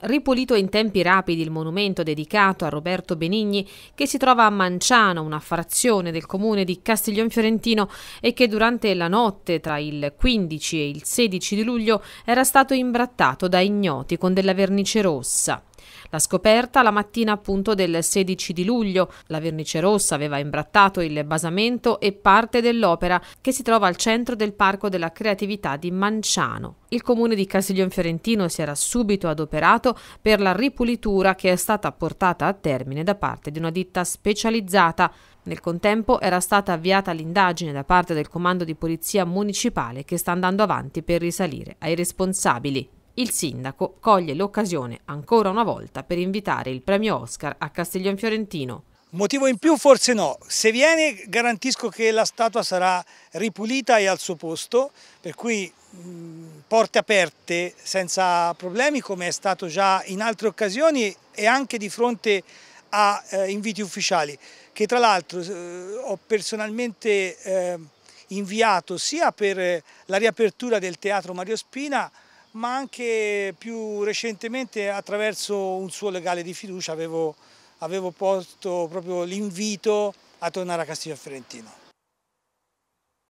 Ripulito in tempi rapidi il monumento dedicato a Roberto Benigni che si trova a Manciano, una frazione del comune di Castiglion Fiorentino e che durante la notte tra il 15 e il 16 di luglio era stato imbrattato da ignoti con della vernice rossa. La scoperta la mattina appunto del 16 di luglio. La vernice rossa aveva imbrattato il basamento e parte dell'opera che si trova al centro del Parco della Creatività di Manciano. Il comune di Castiglion Fiorentino si era subito adoperato per la ripulitura che è stata portata a termine da parte di una ditta specializzata. Nel contempo era stata avviata l'indagine da parte del comando di polizia municipale che sta andando avanti per risalire ai responsabili il sindaco coglie l'occasione ancora una volta per invitare il premio Oscar a Castiglion Fiorentino. Motivo in più forse no, se viene garantisco che la statua sarà ripulita e al suo posto, per cui mm, porte aperte senza problemi come è stato già in altre occasioni e anche di fronte a eh, inviti ufficiali che tra l'altro eh, ho personalmente eh, inviato sia per la riapertura del teatro Mario Spina ma anche più recentemente attraverso un suo legale di fiducia avevo, avevo posto proprio l'invito a tornare a Castiglio Fiorentino.